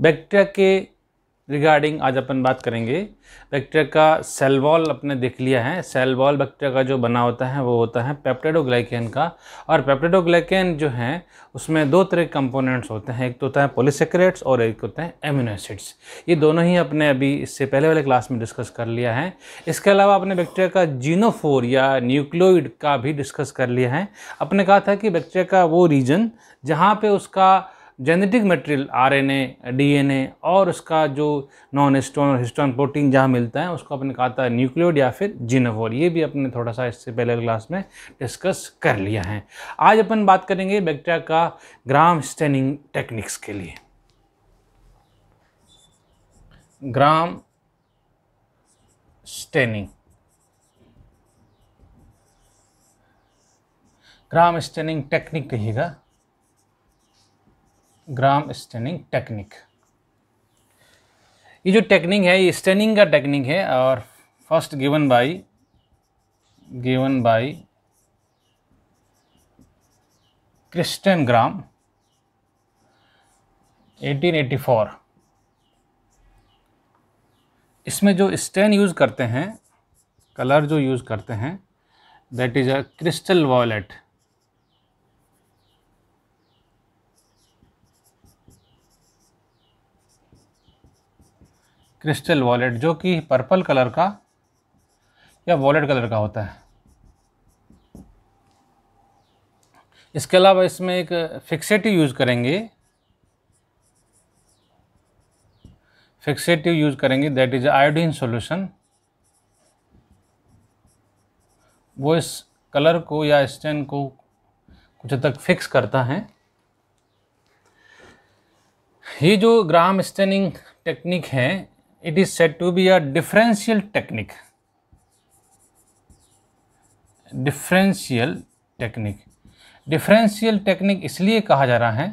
Bacteria के regarding आज अपन बात करेंगे बैक्टीरिया का सेल वॉल अपने देख लिया है सेल वॉल बैक्टीरिया का जो बना होता है वो होता है पेप्टेडोग्लाइकेन का और पेप्टेडोग्लाइकेन जो है उसमें दो तरह के कंपोनेंट्स होते हैं एक तो होता है पोलिसक्रेट्स और एक होते हैं एमिनो एसिड्स ये दोनों ही अपने अभी इससे पहले वाले क्लास में डिस्कस कर लिया है इसके अलावा अपने बैक्टीरिया का जीनोफोर या न्यूक्लोइड का भी डिस्कस कर लिया है अपने कहा था कि बैक्टीरिया का वो रीजन जहाँ पर उसका जेनेटिक मटेरियल आरएनए डीएनए और उसका जो नॉन हिस्टोन और हिस्टोन प्रोटीन जहाँ मिलता है उसको अपने कहा था न्यूक्लियोड या फिर जीनोवोर ये भी अपने थोड़ा सा इससे पहले क्लास में डिस्कस कर लिया है आज अपन बात करेंगे बैक्टीरिया का ग्राम स्टेनिंग टेक्निक्स के लिए Gram staining Gram staining technique कहिएगा ग्राम स्टेनिंग टेक्निक ये जो टेक्निक है ये स्टेनिंग का टेक्निक है और first given by given by Christian Gram 1884 इसमें जो स्टेन यूज़ करते हैं कलर जो यूज़ करते हैं that is a crystal violet crystal violet जो कि पर्पल कलर का या वॉलेट कलर का होता है इसके अलावा इसमें एक फिक्सेटिव यूज़ करेंगे फिक्सेटिव यूज़ करेंगे दैट इज़ आयोडीन सॉल्यूशन वो इस कलर को या स्टेन को कुछ तक फिक्स करता है ये जो ग्राम स्टेनिंग टेक्निक है it is said to be a differential technique differential technique differential technique इसलिए कहा जा रहा है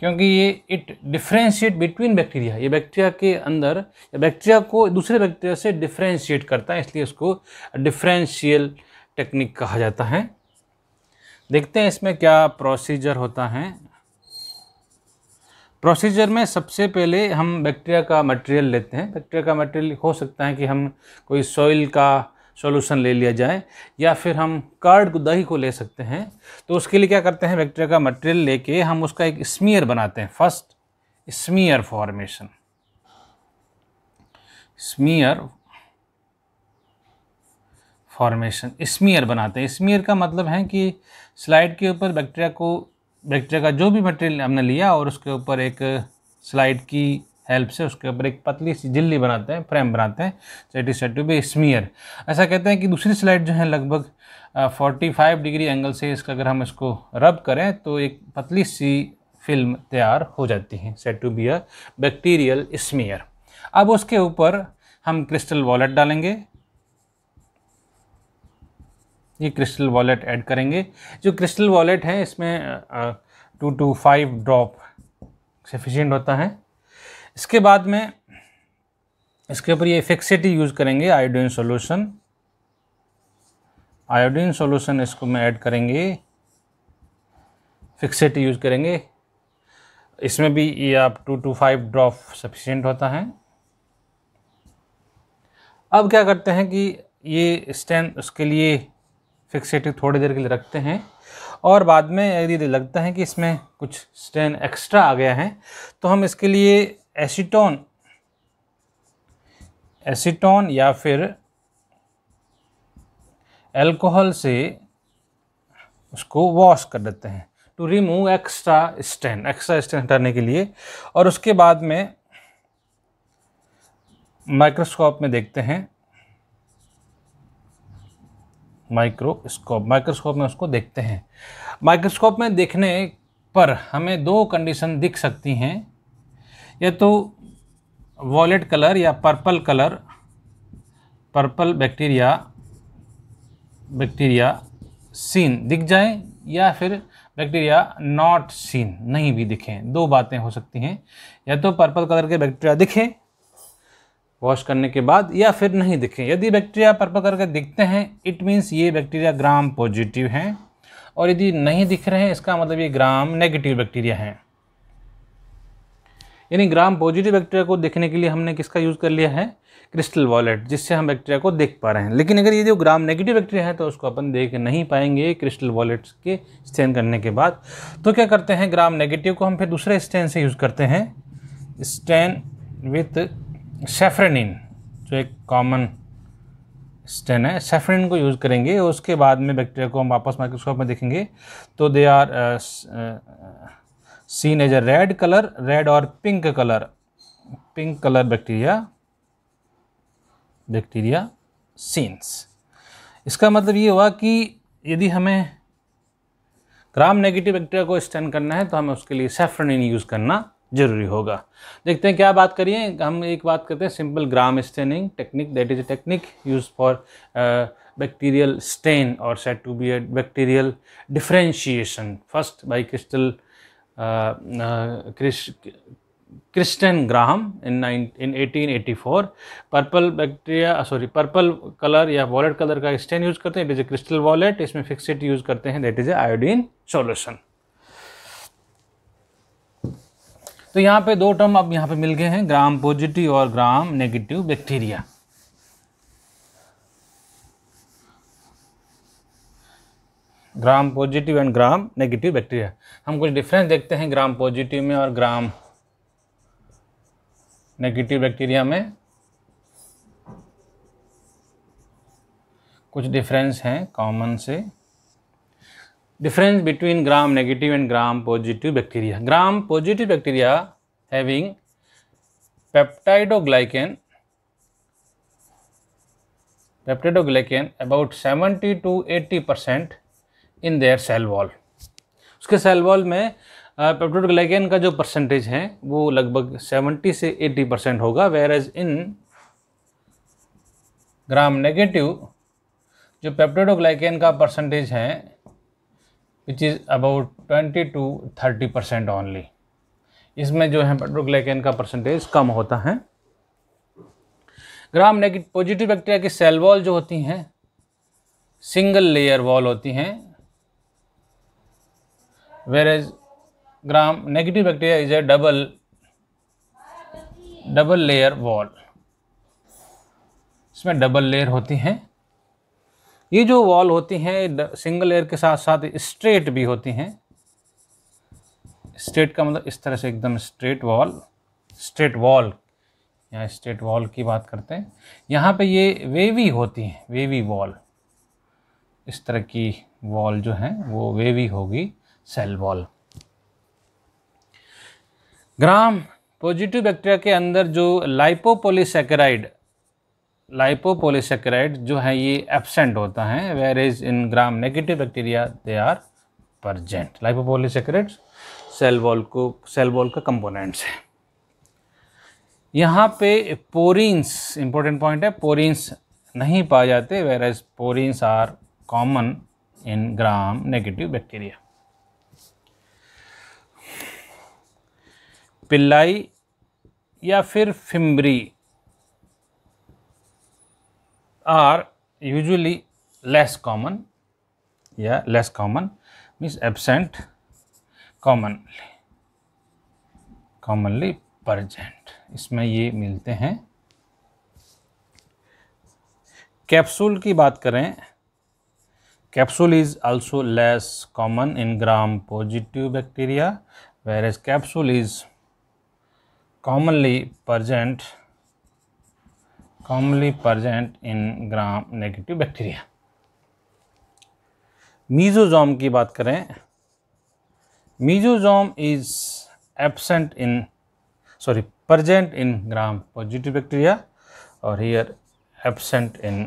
क्योंकि ये इट डिफ्रेंशिएट बिटवीन बैक्टीरिया ये बैक्टीरिया के अंदर बैक्टीरिया को दूसरे बैक्टीरिया से डिफ्रेंशिएट करता है इसलिए इसको डिफ्रेंशियल टेक्निक कहा जाता है देखते हैं इसमें क्या प्रोसीजर होता है प्रोसीजर में सबसे पहले हम बैक्टीरिया का मटेरियल लेते हैं बैक्टीरिया का मटेरियल हो सकता है कि हम कोई सॉइल का सॉल्यूशन ले लिया जाए या फिर हम कार्ड दही को ले सकते हैं तो उसके लिए क्या करते हैं बैक्टीरिया का मटेरियल लेके हम उसका एक स्मीयर बनाते हैं first smear formation smear formation smear बनाते हैं स्मीयर का मतलब है कि स्लाइड के ऊपर बैक्टीरिया को वेक्टर का जो भी मटेरियल हमने लिया और उसके ऊपर एक स्लाइड की हेल्प से उसके ऊपर एक पतली सी झिल्ली बनाते हैं फ्रेम बनाते हैं so it is said to be smear ऐसा कहते हैं कि दूसरी स्लाइड जो है लगभग 45 डिग्री एंगल से इसका अगर हम इसको रब करें तो एक पतली सी फिल्म तैयार हो जाती है said to be a bacterial smear अब उसके ऊपर हम क्रिस्टल वॉलेट डालेंगे ये क्रिस्टल वॉलेट ऐड करेंगे जो क्रिस्टल वॉलेट है इसमें two to five drop sufficient होता है इसके बाद में इसके ऊपर ये फिक्सिटी यूज़ करेंगे आयोडीन सॉल्यूशन आयोडीन सॉल्यूशन इसको मैं ऐड करेंगे फिक्सिटी यूज़ करेंगे इसमें भी ये आप two to five drop sufficient होता है अब क्या करते हैं कि ये स्टैंड उसके लिए फिक्सेटिव थोड़ी देर के लिए रखते हैं और बाद में यदि लगता है कि इसमें कुछ स्ट्रेन एक्स्ट्रा आ गया है तो हम इसके लिए एसीटोन एसीटोन या फिर एल्कोहल से उसको वॉश कर देते हैं to remove extra stain extra stain हटाने के लिए और उसके बाद में माइक्रोस्कोप में देखते हैं माइक्रोस्कोप माइक्रोस्कोप में उसको देखते हैं माइक्रोस्कोप में देखने पर हमें दो कंडीशन दिख सकती हैं या तो वॉलेट कलर या purple colour purple bacteria bacteria seen दिख जाए या फिर बैक्टीरिया नॉट सीन नहीं भी दिखें दो बातें हो सकती हैं या तो पर्पल कलर के बैक्टीरिया दिखें वॉश करने के बाद या फिर नहीं दिखें यदि बैक्टीरिया पर्पल कलर के दिखते हैं इट मीन्स ये बैक्टीरिया ग्राम पॉजिटिव हैं और यदि नहीं दिख रहे हैं इसका मतलब ये ग्राम नेगेटिव बैक्टीरिया हैं यानी ग्राम पॉजिटिव बैक्टीरिया को देखने के लिए हमने किसका यूज़ कर लिया है क्रिस्टल वॉलेट जिससे हम बैक्टीरिया को देख पा रहे हैं लेकिन अगर ये जो ग्राम नेगेटिव बैक्टीरिया है तो उसको अपन देख नहीं पाएंगे क्रिस्टल वॉलेट्स के स्टेन करने के बाद तो क्या करते हैं ग्राम नेगेटिव को हम फिर दूसरे स्टेन से यूज़ करते हैं स्टेन विथ सेफ्रेनिन जो एक कॉमन स्टेन है सेफ्रेनिन को यूज़ करेंगे उसके बाद में बैक्टीरिया को हम वापस माइक्रोस्कोप में देखेंगे तो they are seen as a red colour red और pink colour pink colour bacteria bacteria seen इसका मतलब ये हुआ कि यदि हमें ग्राम नेगेटिव बैक्टीरिया को स्टेन करना है तो हमें उसके लिए सेफ्रेनिन यूज़ करना जरूरी होगा देखते हैं क्या बात करिए हम एक बात करते हैं simple Gram staining technique that is a technique use for bacterial stain और said to be a bacterial differentiation first by crystal Christian Graham in in 1884 purple bacteria sorry purple colour या वॉलेट कलर का stain use करते हैं it is a crystal violet इसमें fixative use करते हैं that is a iodine solution तो यहाँ पे दो टर्म अब यहाँ पे मिल गए हैं ग्राम पॉजिटिव और Gram negative bacteria Gram positive and Gram negative bacteria हम कुछ डिफरेंस देखते हैं ग्राम पॉजिटिव में और ग्राम नेगेटिव बैक्टीरिया में कुछ डिफरेंस हैं कॉमन से difference between gram negative and gram positive bacteria gram positive bacteria having peptidoglycan peptidoglycan about 70 to 80 percent in their cell wall उसके सेल वॉल में पेप्टोडोग्लाइकेन का जो परसेंटेज है वो लगभग 70 से 80 परसेंट होगा whereas in Gram negative जो पेप्टोडोग्लाइकेन का परसेंटेज है which is about twenty to thirty percent only इसमें जो है पेट्रोग्लाइकन का परसेंटेज कम होता है ग्राम नेगेटिव पॉजिटिव बैक्टीरिया की सेल वॉल जो होती हैं सिंगल लेयर वॉल होती हैं whereas Gram negative bacteria is a double double layer wall इसमें डबल लेयर होती हैं ये जो वॉल होती हैं सिंगल एयर के साथ साथ स्ट्रेट भी होती हैं स्ट्रेट का मतलब इस तरह से एकदम स्ट्रेट वॉल स्ट्रेट वॉल यहाँ स्ट्रेट वॉल की बात करते हैं यहाँ पे ये वेवी होती हैं वेवी वॉल इस तरह की वॉल जो है वो वेवी होगी cell wall Gram positive bacteria के अंदर जो लाइपोपोलीसेकेराइड लाइपोपोलीसेक्राइड जो है ये एबसेंट होता है whereas in Gram negative bacteria they are present lipopolysaccharide cell wall को सेल वॉल का कंपोनेंट्स है यहाँ पे पोरिन्स इंपॉर्टेंट पॉइंट है पोरिन्स नहीं पाए जाते whereas porins are common in Gram negative bacteria pili या फिर fimbriae are usually less common yeah less common means absent commonly commonly present इसमें ये मिलते हैं कैप्सूल की बात करें capsule is also less common in Gram positive bacteria whereas capsule is commonly present commonly present in gram negative bacteria. Mesozoum की बात करें mesozoum is absent in sorry present in gram positive bacteria or here absent in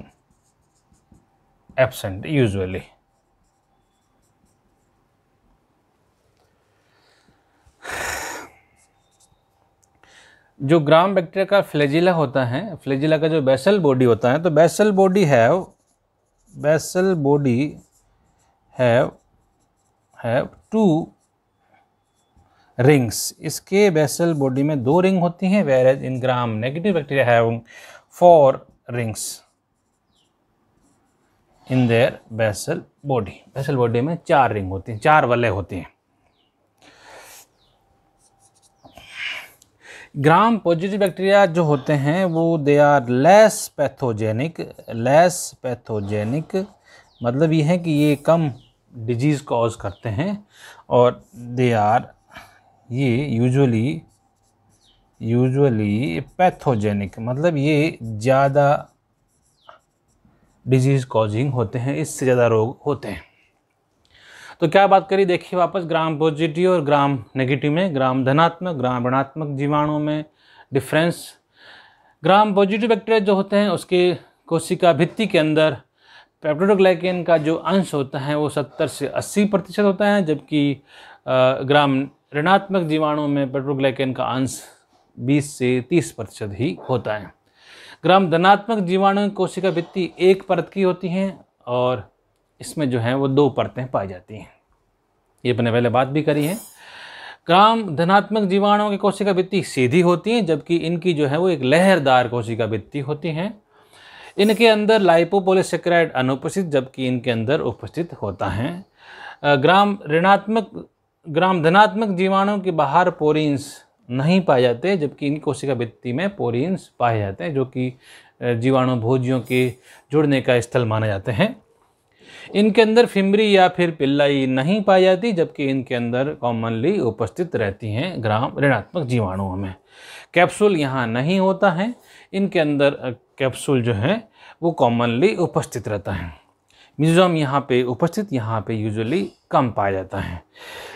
absent usually जो ग्राम bacteria का flagella होता है flagella का जो basal body होता है तो basal body have basal body have have two rings इसके बेसल बॉडी में दो रिंग होती हैं whereas in Gram negative bacteria have four rings in their basal body basal body में चार रिंग होती हैं चार वले होती हैं ग्राम पॉजिटिव बैक्टीरिया जो होते हैं वो they are less pathogenic less pathogenic मतलब ये है कि ये कम डिजीज़ कॉज करते हैं और दे आर ये यूजुअली यूजुअली पैथोजेनिक मतलब ये ज़्यादा डिजीज़ कॉजिंग होते हैं इससे ज़्यादा रोग होते हैं तो क्या बात करी देखिए वापस ग्राम पॉजिटिव और ग्राम नेगेटिव में ग्राम धनात्मक ग्राम ऋणात्मक जीवाणुओं में डिफ्रेंस ग्राम पॉजिटिव बैक्टीरिया जो होते हैं उसके कोशिका भित्ति के अंदर पेप्टोडोग्लाइकेन का जो अंश होता है वो 70 से 80 प्रतिशत होता है जबकि ग्राम ऋणात्मक जीवाणुओं में पेट्रोग्लाइकेन का अंश 20 से 30 प्रतिशत ही होता है ग्राम धनात्मक जीवाणु कोशिका भित्ति एक परत की होती हैं और इसमें जो है वो दो परतें पाई जाती हैं ये अपने पहले बात भी करी है ग्राम धनात्मक जीवाणुओं की कोशिका भित्ति सीधी होती हैं जबकि इनकी जो है वो एक लहरदार कोशिका भित्ति होती हैं इनके अंदर लाइपोपोलिसक्राइड अनुपस्थित जबकि इनके अंदर उपस्थित होता है ग्राम ऋणात्मक ग्राम धनात्मक जीवाणुओं के बाहर पोरिन्स नहीं पाए जाते जबकि इन कोशिका भित्ति में पोरिन्स पाए जाते हैं जो कि जीवाणु भोजियों के जुड़ने का स्थल माने जाते हैं इनके अंदर फिमरी या फिर पिल्लाई नहीं पाई जाती जबकि इनके अंदर कॉमनली उपस्थित रहती हैं ग्राम ऋणात्मक जीवाणुओं में कैप्सूल यहाँ नहीं होता है इनके अंदर कैप्सूल जो है वो कॉमनली उपस्थित रहता है म्यूजियम यहाँ पे उपस्थित यहाँ पे यूजुअली कम पाया जाता है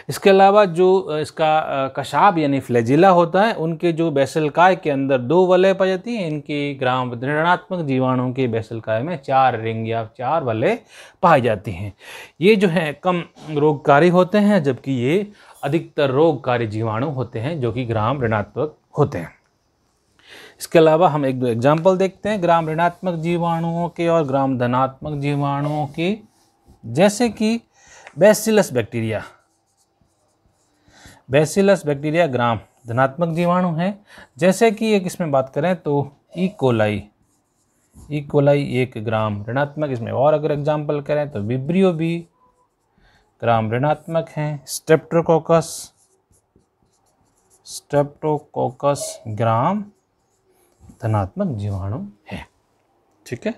इसके अलावा जो इसका कशाब यानी फ्लैजिला होता है उनके जो बैसलकाय के अंदर दो वलय पाई जाती हैं इनके ग्राम ऋणात्मक जीवाणुओं के बैसलकाय में चार रिंग या चार वलय पाई जाती हैं ये जो हैं कम रोगकारी होते हैं जबकि ये अधिकतर रोगकारी जीवाणु होते हैं जो कि ग्राम ऋणात्मक होते हैं इसके अलावा हम एक दो एग्जाम्पल देखते हैं ग्राम ऋणात्मक जीवाणुओं के और ग्राम धनात्मक जीवाणुओं की जैसे कि bacillus bacteria bacillus bacteria gram धनात्मक जीवाणु है जैसे कि एक इसमें बात करें तो ई कोलाई ई कोलाई एक ग्राम ऋणात्मक इसमें और अगर एग्जाम्पल करें तो विब्रियो भी ग्राम ऋणात्मक हैं स्टेप्टोकोकस स्टेप्टोकोकस ग्राम धनात्मक जीवाणु है ठीक है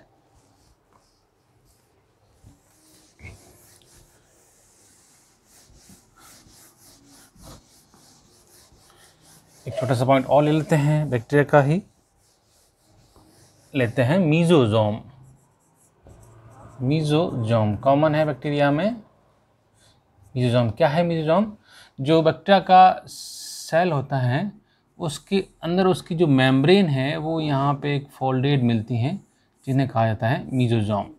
एक छोटा सा पॉइंट और ले लेते हैं बैक्टीरिया का ही लेते हैं मीजोजोम मीजोजोम कॉमन है बैक्टीरिया में मीजोजोम क्या है मीजोजोम जो बैक्टीरिया का सेल होता है उसके अंदर उसकी जो मेम्ब्रेन है वो यहाँ पे एक फोल्डेड मिलती हैं जिन्हें कहा जाता है मीजोजॉम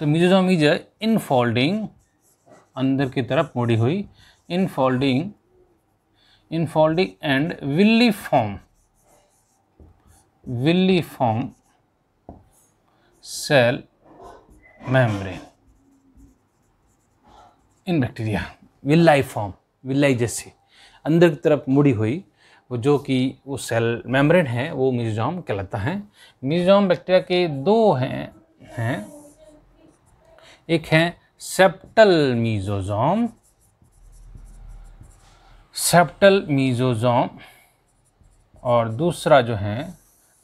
तो मीजोजॉम इज इन फोल्डिंग अंदर की तरफ मुड़ी हुई infolding infolding and villi form villi form cell membrane in bacteria villi form villi जैसी अंदर की तरफ मुड़ी हुई वो जो कि वो सेल मेम्ब्रेन है वो म्यूजोम कहलाता है म्यूजॉम बैक्टीरिया के दो हैं हैं एक है सेप्टल म्यूजोजॉम सेप्टल म्यूजोजॉम और दूसरा जो है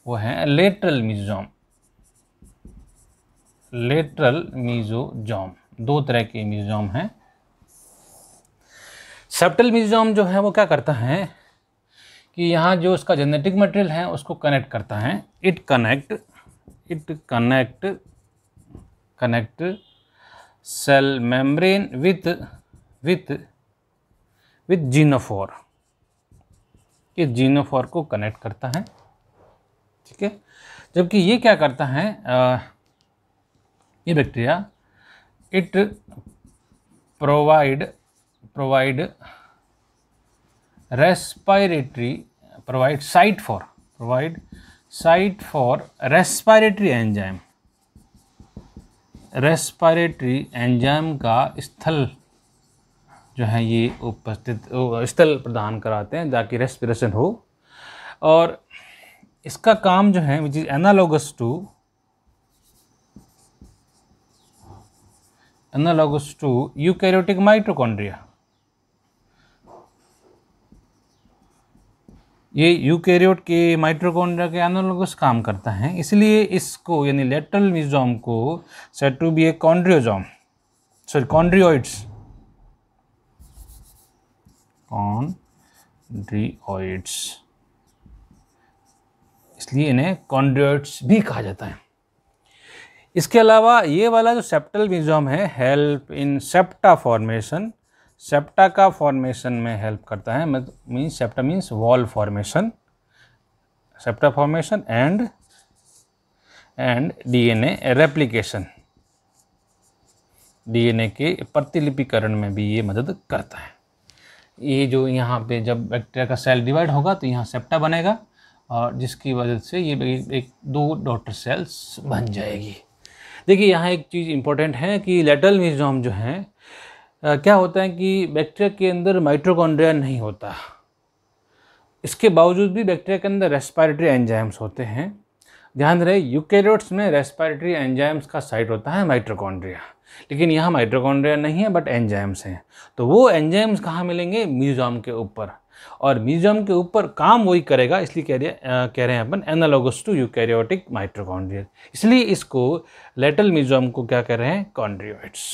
वो है लेटरल म्यूजॉम लेटरल म्यूजोजॉम दो तरह के मीजोम हैं सेप्टल म्यूजियम जो है वो क्या करता है कि यहाँ जो उसका जेनेटिक मटेरियल है उसको कनेक्ट करता है it connect it connect connect cell membrane with with with genophore ये जीनोफोर को कनेक्ट करता है ठीक है जबकि ये क्या करता है आ, ये bacteria it provide provide respiratory provide site for provide site for respiratory enzyme respiratory enzyme का स्थल जो है ये उपस्थित स्थल प्रदान कराते हैं ताकि रेस्पिरेशन हो और इसका काम जो है which is analogous to analogous to eukaryotic mitochondria ये यूकेरियोट के माइट्रोकोन्ड्रिया के एनोलोगस काम करता है इसलिए इसको यानी लेटरल मिजोम को said to be a chondriosome sorry chondrioids chondrioids इसलिए इन्हें कॉन्ड्रियोइड्स भी कहा जाता है इसके अलावा ये वाला जो सेप्टल मिजोम है help in septa formation septa का फॉर्मेशन में हेल्प करता है means septa means wall formation septa formation and and DNA replication DNA के प्रतिलिपिकरण में भी ये मदद करता है ये जो यहाँ पे जब बैक्टीरिया का सेल डिवाइड होगा तो यहाँ सेप्टा बनेगा और जिसकी वजह से ये एक दो डॉटर सेल्स बन जाएगी देखिए यहाँ एक चीज़ इम्पोर्टेंट है कि लेटल में जो हैं क्या होता है कि बैक्टीरिया के अंदर माइट्रोकॉन्ड्रिया नहीं होता इसके बावजूद भी बैक्टीरिया के अंदर रेस्पायरेटरी एंजाइम्स होते हैं ध्यान रहे यूकेरियोट्स में रेस्पायरेटरी एंजाइम्स का साइट होता है माइट्रोकॉन्ड्रिया लेकिन यहाँ माइट्रोकॉन्ड्रिया नहीं है बट एंजाइम्स हैं तो वो एंजाइम्स कहाँ मिलेंगे म्यूजाम के ऊपर और म्यूजोम के ऊपर काम वही करेगा इसलिए कह रहे कह रहे हैं अपन एनालोगस टू यूकैरियोटिक माइट्रोकॉन्ड्रियल इसलिए इसको लेटल म्यूजाम को क्या कह रहे हैं कॉन्ड्रियोइट्स